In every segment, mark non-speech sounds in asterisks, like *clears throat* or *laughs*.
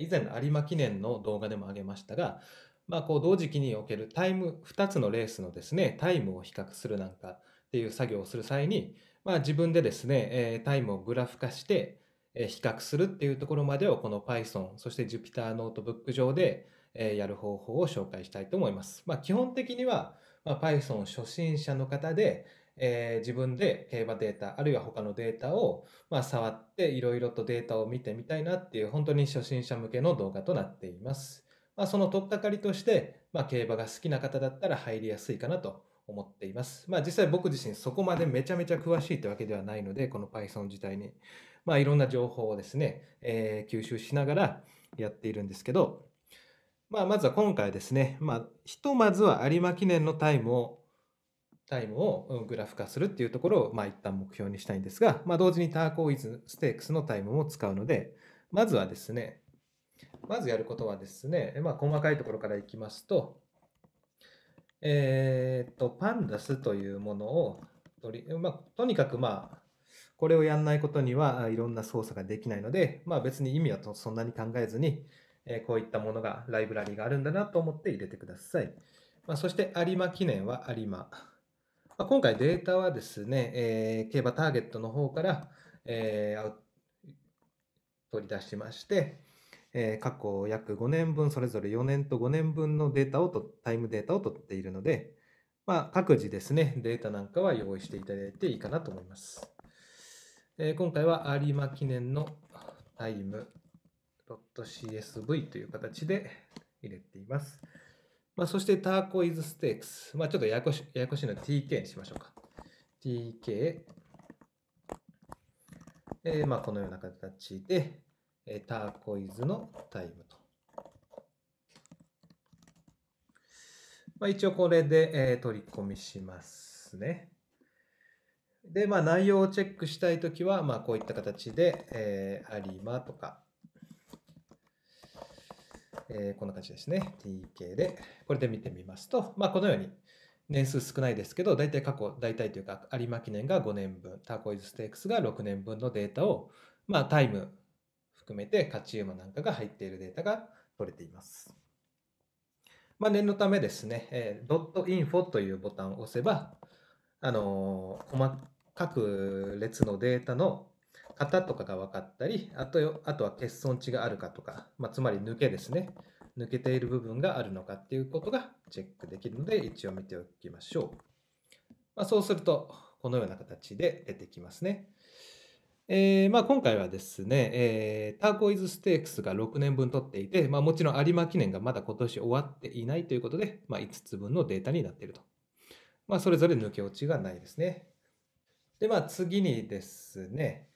以前有馬記念の動画でもあげましたが、まあ、こう同時期におけるタイム2つのレースのですねタイムを比較するなんかっていう作業をする際に、まあ、自分でですね、えタイムをグラフ化して、え比較するっていうところまでをこの Python そして Jupyter ノートブック上で、えやる方法を紹介したいと思います。まあ、基本的には、ま Python 初心者の方で、えー、自分で競馬データあるいは他のデータを、まあ、触っていろいろとデータを見てみたいなっていう本当に初心者向けの動画となっています。まあ、その取っかかりとして、まあ、競馬が好きな方だったら入りやすいかなと思っています。まあ実際僕自身そこまでめちゃめちゃ詳しいってわけではないので、この Python 自体に。まあいろんな情報をですね、えー、吸収しながらやっているんですけど、まあまずは今回ですね、まあひとまずは有馬記念のタイムをタイムをグラフ化するっていうところを、まあ、一旦目標にしたいんですが、まあ、同時にターコイズステークスのタイムも使うので、まずはですね、まずやることはですね、まあ、細かいところからいきますと、えっ、ー、と、パンダスというものを取り、まあ、とにかくまあ、これをやんないことにはいろんな操作ができないので、まあ別に意味はそんなに考えずに、えこういったものが、ライブラリがあるんだなと思って入れてください。まあ、そして、有馬記念は有馬。まあ、今回データはですね、えー、競馬ターゲットの方から、えー、取り出しまして、えー、過去約5年分、それぞれ4年と5年分のデータをと、タイムデータを取っているので、まあ、各自ですね、データなんかは用意していただいていいかなと思います。え今回は有馬記念のタイム .csv という形で入れています。まあ、そしてターコイズステークス。まあ、ちょっとややこしややこしいの TK にしましょうか。TK。えー、まあ、このような形で、えー、ターコイズのタイムと。まあ、一応これで、えー、取り込みしますね。で、まあ、内容をチェックしたいときは、まあ、こういった形で、えー、アリマとか、えー、こんな感じですね。tk で、これで見てみますと、まあ、このように年数少ないですけど、大体過去、大体というか、有馬記念が5年分、ターコイズステークスが6年分のデータを、まあ、タイム含めて勝ち馬なんかが入っているデータが取れています。まあ、念のためですね、えー、インフォというボタンを押せば、あのー、細かく列のデータの型とかが分かったり、あとあとは欠損値があるかとか、まあ、つまり抜けですね。抜けている部分があるのかっていうことがチェックできるので、一応見ておきましょう。まあ、そうすると、このような形で出てきますね。えー、まあ、今回はですね、えー、ターコイズステークスが6年分取っていて、まあ、もちろん有馬記念がまだ今年終わっていないということで、まあ、5つ分のデータになっていると。まそれぞれ抜け落ちがないですね。で、まあ、次にですね、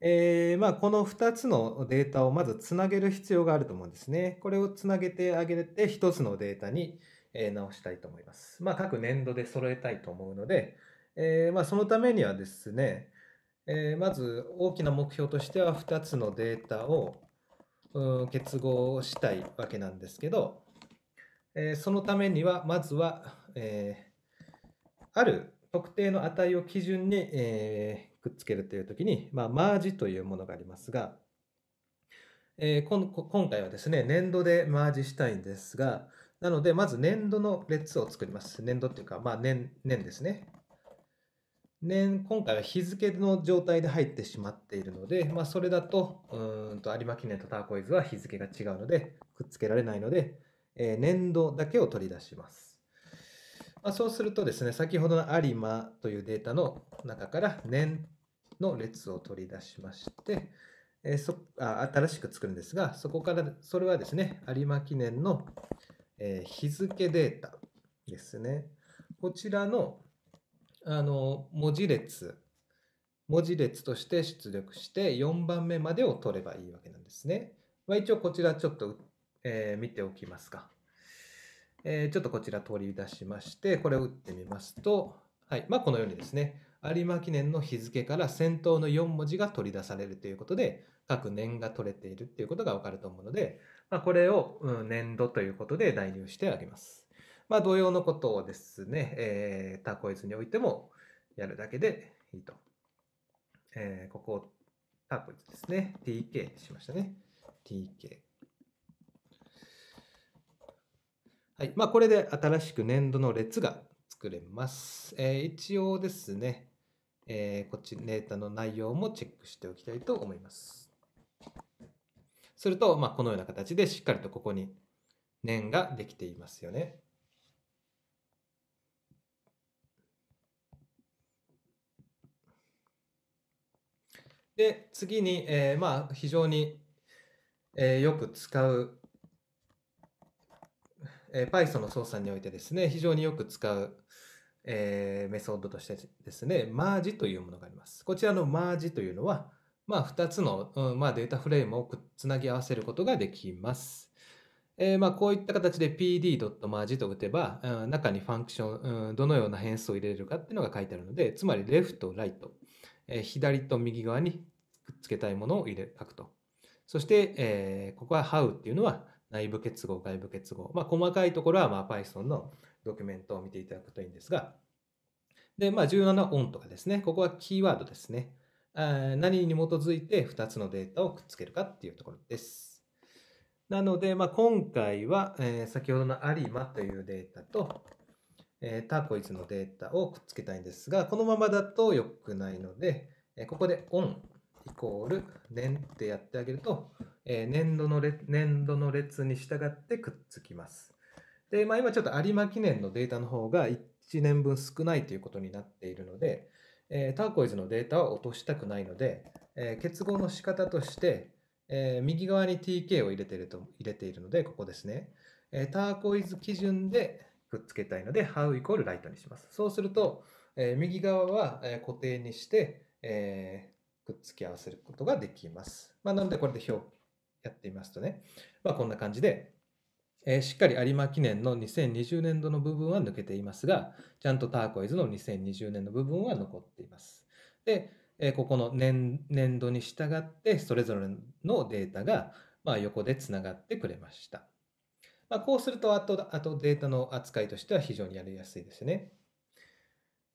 えー、まあ、この2つのデータをまずつなげる必要があると思うんですね。これをつなげてあげて1つのデータに、え直したいと思います。まあ、各年度で揃えたいと思うので、えー、まあ、そのためにはですね、えー、まず大きな目標としては2つのデータを結合したいわけなんですけど、えそのためにはまずは、えある特定の値を基準に、えくっつけるという時に、まあ、マージというものがありますが、えー、今回はですね、年度でマージしたいんですが、なので、まず年度の列を作ります。年度っていうか、まあ年、年ですね。年、今回は日付の状態で入ってしまっているので、まあ、それだと、うんと、有馬記念とターコイズは日付が違うので、くっつけられないので、えー、年度だけを取り出します。まあ、そうするとですね、先ほどの有馬というデータの中から年の列を取り出しまして、えー、そあ新しく作るんですが、そこから、それはですね、有馬記念の、えー、日付データですね。こちらのあの文字列、文字列として出力して4番目までを取ればいいわけなんですね。まあ、一応こちらちょっと、えー、見ておきますか。えー、ちょっとこちら取り出しまして、これを打ってみますと、はい。まあ、このようにですね、有馬記念の日付から先頭の4文字が取り出されるということで、各年が取れているということがわかると思うので、まあ、これを、うん、年度ということで代入してあげます。まあ、同様のことをですね、えー、タコイズにおいてもやるだけでいいと。えー、ここをタコイズですね。tk しましたね。tk。はい。まあ、これで新しく年度の列が作れます。えー、一応ですね、えー、こっちデータの内容もチェックしておきたいと思います。すると、まあ、このような形でしっかりとここに年ができていますよね。で次に、えー、まあ非常に、えー、よく使うえー、Python の操作においてですね、非常によく使う、えー、メソッドとしてですね、マージというものがあります。こちらのマージというのは、まあ、2つの、うんまあ、データフレームをつなぎ合わせることができます。えー、まあこういった形で pd.merge と打てば、うん、中にファンクション、うん、どのような変数を入れるかっていうのが書いてあるので、つまり left と right、えー、左と右側にくっつけたいものを入れ書くと。そして、えー、ここは how っていうのは、内部結合、外部結合。まあ、細かいところは、ま Python のドキュメントを見ていただくといいんですが、で、まあ、1オンとかですね、ここはキーワードですね。何に基づいて2つのデータをくっつけるかっていうところです。なので、まあ、今回は、えー、先ほどのアリマというデータと、えー、タコイズのデータをくっつけたいんですが、このままだと良くないので、えー、ここでオンイコール年ってやってあげると、えー、年度の列年度の列に従ってくっつきます。で、まあ、今ちょっと有馬記念のデータの方が1年分少ないということになっているので、えー、ターコイズのデータは落としたくないので、えー、結合の仕方として、えー、右側に TK を入れていると入れているので、ここですね。えー、ターコイズ基準でくっつけたいので、How イコールライトにします。そうすると、え右側は固定にして、えくっつき合わせることができます。まあ、なので、これで表記やってみますとね、まあ、こんな感じで、えー、しっかり有馬記念の2020年度の部分は抜けていますが、ちゃんとターコイズの2020年の部分は残っています。で、えー、ここの年年度に従って、それぞれのデータが、まあ、横でつながってくれました。まあ、こうするとあと、あとデータの扱いとしては非常にやりやすいですね。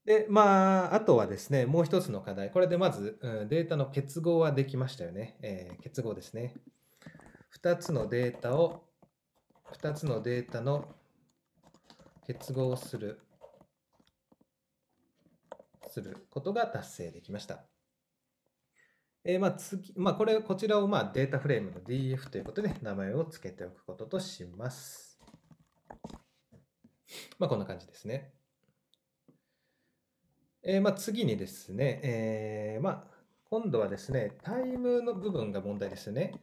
で、まあ、あとはですね、もう一つの課題。これでまず、うん、データの結合はできましたよね。えー、結合ですね。2つのデータを、2つのデータの結合する、することが達成できました。えー、まあ次、まあ、これ、こちらをまあデータフレームの DF ということで名前を付けておくこととします。まあ、こんな感じですね。えー、まあ次にですね、えー、まあ今度はですね、タイムの部分が問題ですね。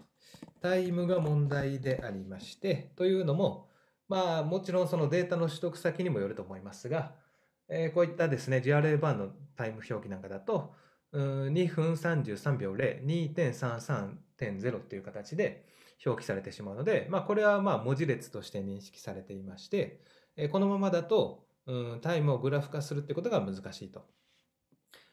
タイムが問題でありまして、というのも、まあ、もちろんそのデータの取得先にもよると思いますが、えー、こういったですね、GRA バーのタイム表記なんかだと、2分33秒0、2.33.0っていう形で表記されてしまうので、まあ、これはまあ文字列として認識されていまして、えー、このままだと、タイムをグラフ化するってことが難しいと。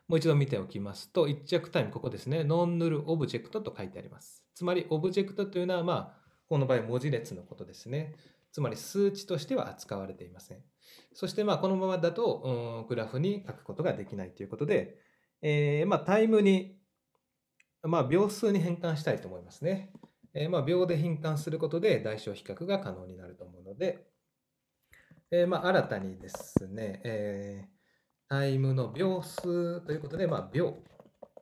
もう一度見ておきますと、一着タイム、ここですね、ノンヌルオブジェクトと書いてあります。つまり、オブジェクトというのは、まあ、この場合、文字列のことですね。つまり、数値としては扱われていません。そして、まあ、このままだと、グラフに書くことができないということで、えー、まあ、タイムに、まあ、秒数に変換したいと思いますね。えー、まあ、秒で変換することで、代償比較が可能になると思うので、えー、まあ、新たにですね、えータイムの秒数ということで、まあ、秒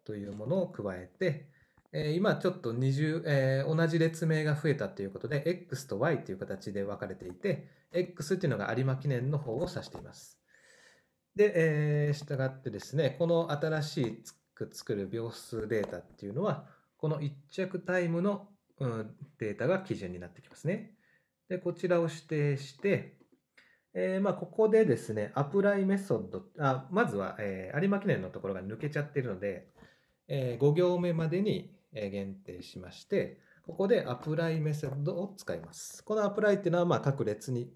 というものを加えて、えー、今ちょっと20、えー、同じ列名が増えたということで、X と Y という形で分かれていて、X っていうのが有馬記念の方を指しています。で、えー、従ってですね、この新しい作る秒数データっていうのは、この1着タイムの、うん、データが基準になってきますね。で、こちらを指定して、えー、まあ、ここでですね、アプライメソッド、あまずは、えー、有馬記念のところが抜けちゃってるので、えー、5行目までに限定しまして、ここでアプライメソッドを使います。このアプライっていうのは、まあ、各列に、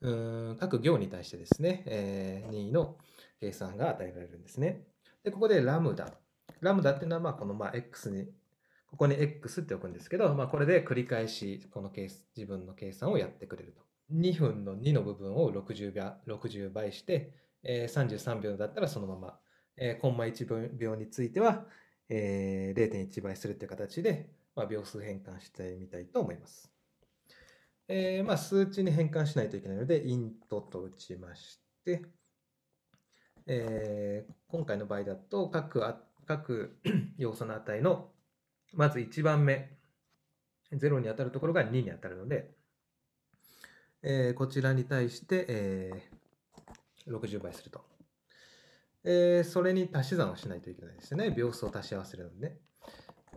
うん各行に対してですね、え任意の計算が与えられるんですね。で、ここでラムダ。ラムダっていうのは、まあ、この、まあ、X に、ここに X っておくんですけど、まあ、これで繰り返し、この自分の計算をやってくれると。2分の2の部分を 60, 秒60倍して、えー、33秒だったらそのまま、えー、コンマ1秒については、えー、0.1倍するという形で、まあ、秒数変換してみたいと思います。えーまあ、数値に変換しないといけないので、イントと打ちまして、えー、今回の場合だと各あ、各 *clears throat* 要素の値の、まず1番目、0に当たるところが2に当たるので、えー、こちらに対して、えー、60倍すると。えー、それに足し算をしないといけないですね。秒数を足し合わせるのでね。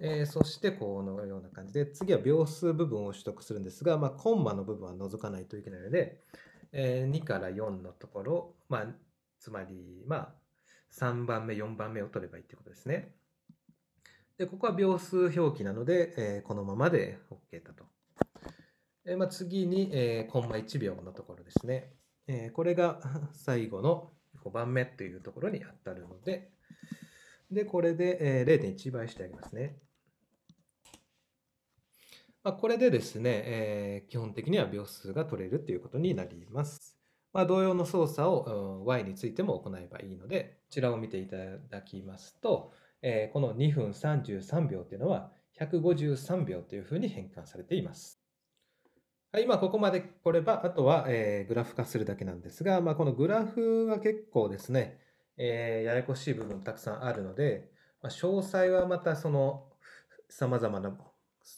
えー、そしてこのような感じで、次は秒数部分を取得するんですが、まあ、コンマの部分は除かないといけないので、えー、2から4のところ、まあ、つまり、まあ、3番目、4番目を取ればいいということですね。で、ここは秒数表記なので、えー、このままで OK だと。えまあ、次に、えー、コンマ1秒のところですね。えー、これが *laughs* 最後の5番目というところに当たるので、で、これで、えー、0.1倍してあげますね。まあ、これでですね、えー、基本的には秒数が取れるということになります。まあ、同様の操作を、うん、y についても行えばいいので、こちらを見ていただきますと、えー、この2分33秒というのは153秒というふうに変換されています。今ここまで来れば、あとは、えー、グラフ化するだけなんですが、まあ、このグラフは結構ですね、えー、ややこしい部分たくさんあるので、まあ、詳細はまたその様々な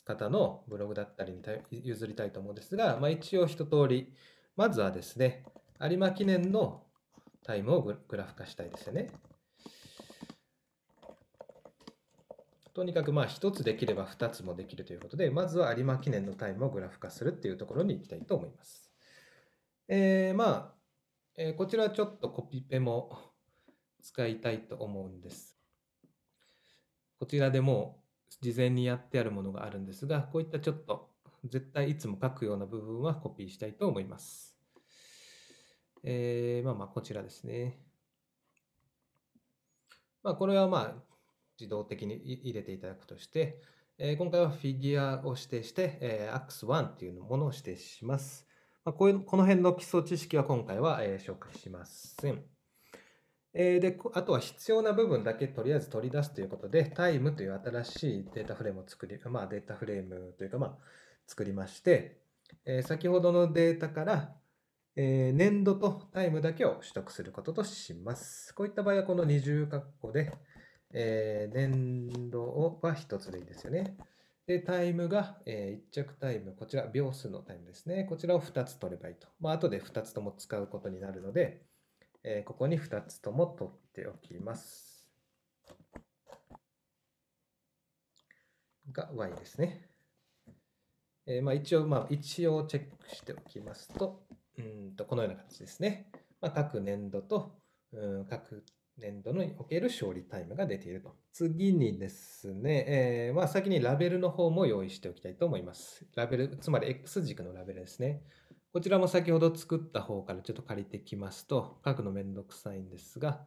方のブログだったりに譲りたいと思うんですが、まあ、一応一通り、まずはですね、有馬記念のタイムをグラフ化したいですよね。とにかくまあ1つできれば2つもできるということで、まずは有馬記念のタイムをグラフ化するっていうところに行きたいと思います。えー、まあ、えー、こちらちょっとコピペも使いたいと思うんです。こちらでも事前にやってあるものがあるんですが、こういったちょっと絶対いつも書くような部分はコピーしたいと思います。えー、まあまあこちらですね。まあこれはまあ自動的に入れていただくとして、えー、今回はフィギュアを指定して、えー、クス1っていうものを指定します。まあ、こういうこの辺の基礎知識は今回は、えー、紹介しません。えー、で、あとは必要な部分だけとりあえず取り出すということで、タイムという新しいデータフレームを作り、まあデータフレームというかまあ作りまして、えー、先ほどのデータから、えー、年度とタイムだけを取得することとします。こういった場合はこの二重括弧で、えー、電動は1つでいいですよね。で、タイムが、えー、1着タイム、こちら、秒数のタイムですね。こちらを2つ取ればいいと。まあ、後で2つとも使うことになるので、えー、ここに2つとも取っておきます。が y ですね。えー、まあ、一応、まあ、一応チェックしておきますと、うんとこのような形ですね。まあ、各年度と、うん、各年度における勝利タイムが出ていると。次にですね、えー、まあ、先にラベルの方も用意しておきたいと思います。ラベル、つまり X 軸のラベルですね。こちらも先ほど作った方からちょっと借りてきますと、書くのめんどくさいんですが、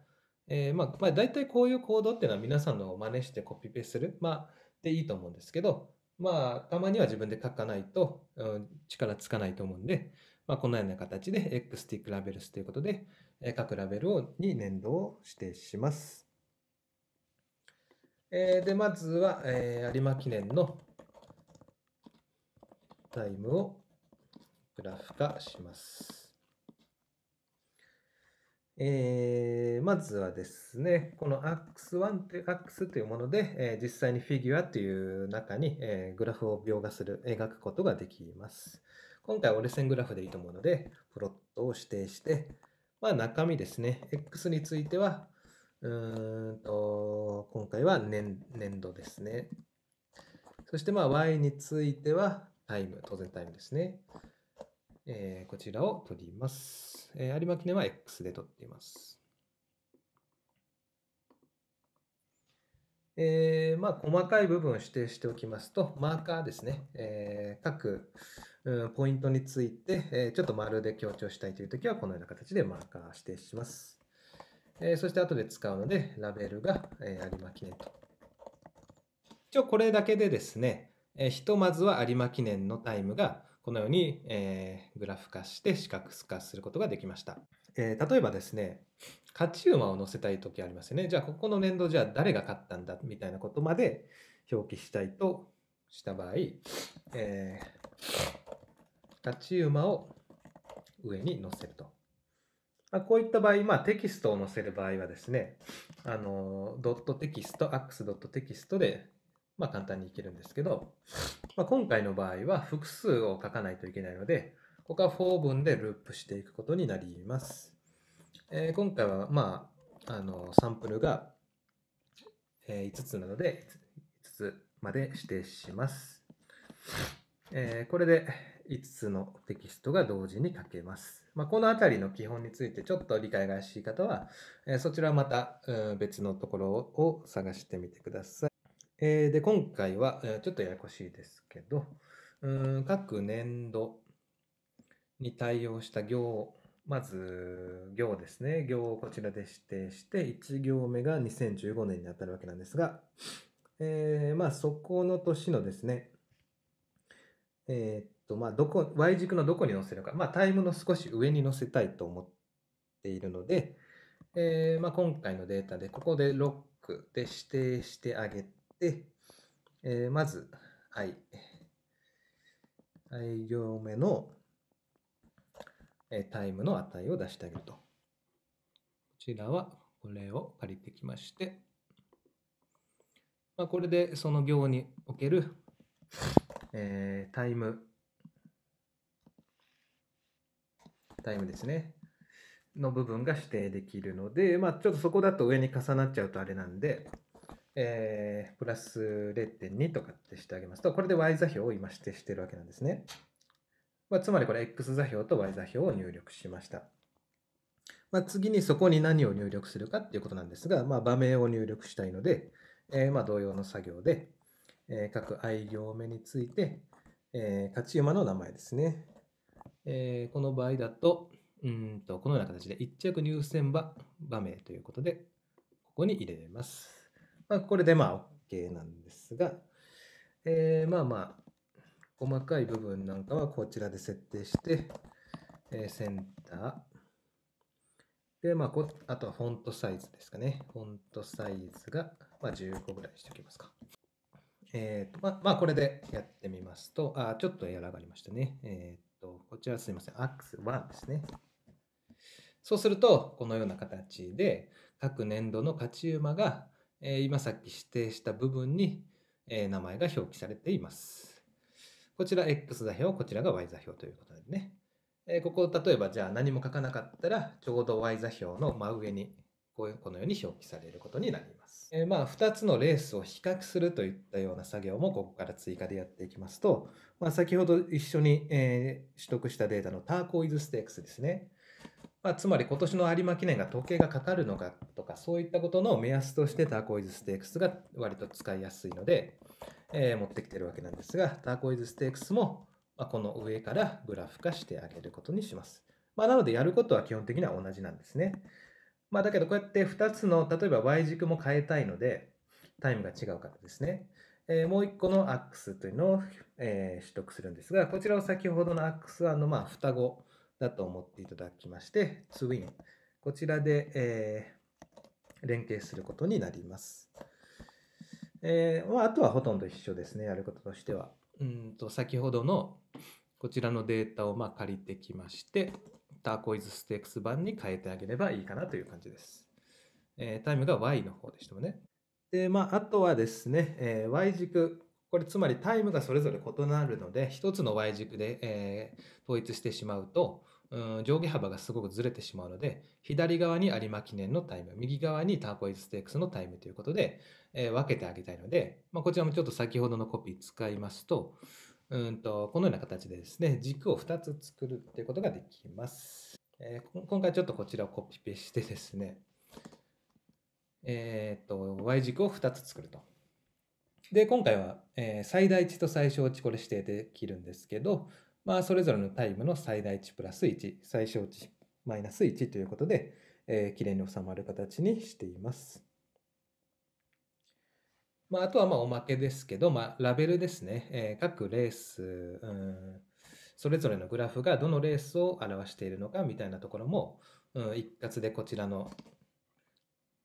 えー、まあ、まあ、大体こういう行動っていうのは皆さんのを真似してコピペする、まあ、でいいと思うんですけど、まあ、たまには自分で書かないと、うん、力つかないと思うんで、まあ、このような形で X ティックラベルスということで、え各ラベルをに粘土を指定します。えで、まずは、え有馬記念のタイムをグラフ化します。えー、まずはですね、このクス1というクスというもので、えー、実際にフィギュアという中に、えー、グラフを描画する、描くことができます。今回は折れ線グラフでいいと思うので、プロットを指定して、あ、中身ですね。X については、うんと、今回は年年度ですね。そしてまあ Y についてはタイム、当然タイムですね。えー、こちらを取ります。えー、有馬記念は X で取っています。えー、まあ、細かい部分を指定しておきますと、マーカーですね。えー、各うん、ポイントについて、えちょっと丸で強調したいというときは、このような形でマーカー指定します。えそして後で使うので、ラベルが、え有馬記念と。一応これだけでですね、えひとまずは有馬記念のタイムが、このように、えグラフ化して視覚化することができました。え例えばですね、勝ち馬を載せたい時ありますよね。じゃあ、ここの年度、じゃあ誰が勝ったんだみたいなことまで表記したいとした場合、えー立ち馬を上に載せると。まあ、こういった場合、まあ、テキストを載せる場合はですね、あのドットテキスト、ax.text で、まあ、簡単にいけるんですけど、まあ、今回の場合は複数を書かないといけないので、ここは4文でループしていくことになります。えー、今回は、まあ、あのサンプルが、えー、5つなので、5つまで指定します。えー、これで5つのテキストが同時に書けます。まあ、この辺りの基本についてちょっと理解が怪しい方は、えそちらはまた別のところを探してみてください。えで、今回はちょっとややこしいですけど、うん各年度に対応した行、まず行ですね。行をこちらで指定して、1行目が2015年にあたるわけなんですが、えー、まあそこの年のですね、えー、とまあどこ Y 軸のどこに載せるか、まあ、タイムの少し上に載せたいと思っているので、えー、まあ、今回のデータでここでロックで指定してあげて、えー、まず i i 行目の、えタイムの値を出してあげると。こちらはこれを借りてきまして、まあ、これでその行における、えー、タイムタイムですね。の部分が指定できるので、まあ、ちょっとそこだと上に重なっちゃうとあれなんで、えー、プラス0.2とかってしてあげますと、これで y 座標を今指定してるわけなんですね。まあ、つまりこれ x 座標と y 座標を入力しました。まあ、次にそこに何を入力するかっていうことなんですが、まあ、場面を入力したいので、えー、まあ同様の作業で、えー、各 i 行目について、えー、勝ち馬の名前ですね。えー、この場合だと、うんと、このような形で一着入選場、場名ということで、ここに入れます。まあ、これでまあ OK なんですが、えー、まあまあ、細かい部分なんかはこちらで設定して、えー、センター。で、まあこ、あとはフォントサイズですかね。フォントサイズが、まあ、15ぐらいしておきますか。えっ、ー、と、まあ、まあ、これでやってみますと、あ、ちょっとやらがりましたね。えー、ちらすいません。アクス1ですね。そうすると、このような形で、各年度の勝ち馬が、えー、今さっき指定した部分に、えー、名前が表記されています。こちら X 座標、こちらが Y 座標ということでね。えー、ここ、例えばじゃあ何も書かなかったら、ちょうど Y 座標の真上にこのように表記されることになります。えー、まあ、2つのレースを比較するといったような作業もここから追加でやっていきますと、まあ、先ほど一緒に、えー、取得したデータのターコイズステークスですね。まあ、つまり今年の有馬記念が時計がかかるのかとか、そういったことの目安としてターコイズステークスが割と使いやすいので、えー、持ってきてるわけなんですが、ターコイズステークスも、まこの上からグラフ化してあげることにします。まなのでやることは基本的には同じなんですね。まあ、だけどこうやって2つの例えば Y 軸も変えたいのでタイムが違うからですね、えー、もう1個のアックスというのを、えー、取得するんですがこちらを先ほどのアックスはの、まあ、双子だと思っていただきましてツインこちらで、えー、連携することになります、えまあ、あとはほとんど一緒ですねやることとしてはうんと先ほどのこちらのデータをま借りてきましてターコイズステークス版に変えてあげればいいかなという感じです。えー、タイムが Y の方でしたね。で、まあ、あとはですね、えー、Y 軸。これつまりタイムがそれぞれ異なるので、一つの Y 軸で、えー、統一してしまうと、うん、上下幅がすごくずれてしまうので、左側に有馬記念のタイム、右側にターコイズステークスのタイムということで、えー、分けてあげたいので、まあ、こちらもちょっと先ほどのコピー使いますと、うんとこのような形でですね、軸を2つ作るっていうことができます。えー、今回ちょっとこちらをコピペしてですね、えっ、ー、と、Y 軸を2つ作ると。で、今回は、えー、最大値と最小値、これ指定できるんですけど、まあ、それぞれのタイムの最大値プラス1、最小値マイナス1ということで、えー、きれいに収まる形にしています。まあ、あとはまあおまけですけど、まあ、ラベルですね、えー各レース、うん、それぞれのグラフがどのレースを表しているのかみたいなところも、うん、一括でこちらの、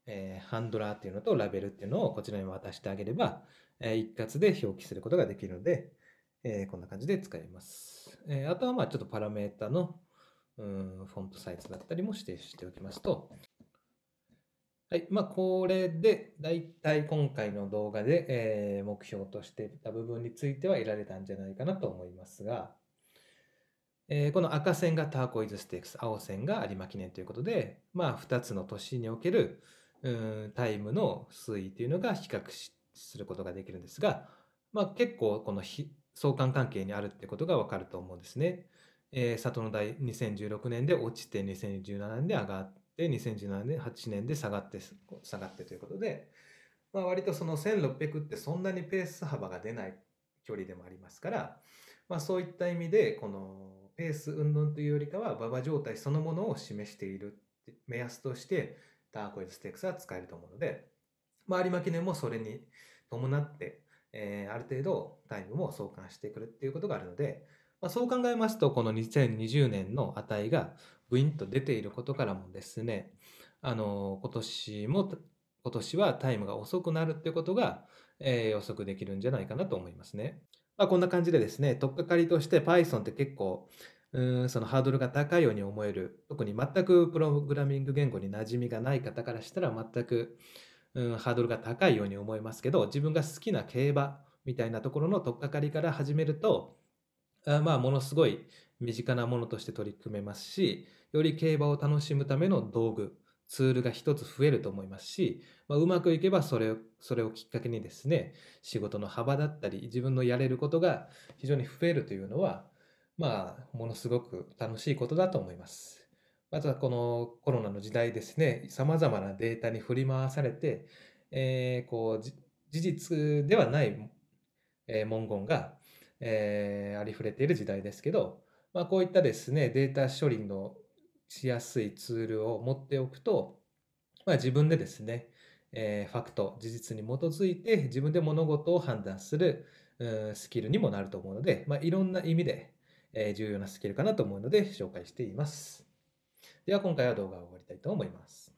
えーハンドラーっていうのとラベルっていうのをこちらに渡してあげれば、えー一括で表記することができるので、えーこんな感じで使います。えーあとはまあちょっとパラメータの、うん、フォントサイズだったりも指定しておきますと、はい。まあ、これで、だいたい今回の動画で、えー、目標としていた部分については得られたんじゃないかなと思いますが、えー、この赤線がターコイズステークス、青線が有馬記念ということで、まあ、2つの年における、うん、タイムの推移というのが比較することができるんですが、まあ、結構この相関関係にあるってことがわかると思うんですね。えー、里の台2016年で落ちて2017年で上がって、で2017年8年で下がって下がってということで、まあ、割とその1600ってそんなにペース幅が出ない距離でもありますから、まあ、そういった意味でこのペース運動というよりかは馬場状態そのものを示している目安としてターコイズステークスは使えると思うので、まあ、有馬記念もそれに伴って、えー、ある程度タイムも相関してくるっていうことがあるので、まあ、そう考えますとこの2020年の値がグインと出ていることからもですね、あの、今年も、今年はタイムが遅くなるってことが、えー、予測できるんじゃないかなと思いますね。まあ、こんな感じでですね、とっかかりとして Python って結構、うんそのハードルが高いように思える、特に全くプログラミング言語に馴染みがない方からしたら全くうんハードルが高いように思いますけど、自分が好きな競馬みたいなところのとっかかりから始めると、あまあ、ものすごい身近なものとして取り組めますし、より競馬を楽しむための道具、ツールが一つ増えると思いますし、まあ、うまくいけばそれをそれをきっかけにですね、仕事の幅だったり、自分のやれることが非常に増えるというのは、まあ、ものすごく楽しいことだと思います。まずはこのコロナの時代ですね、様々なデータに振り回されて、えー、こう事実ではない、え文言がえー、ありふれている時代ですけど、まあ、こういったですねデータ処理のしやすいツールを持っておくと、まあ、自分でですね、えー、ファクト事実に基づいて自分で物事を判断するスキルにもなると思うので、まあ、いろんな意味で、え重要なスキルかなと思うので紹介しています。では今回は動画を終わりたいと思います。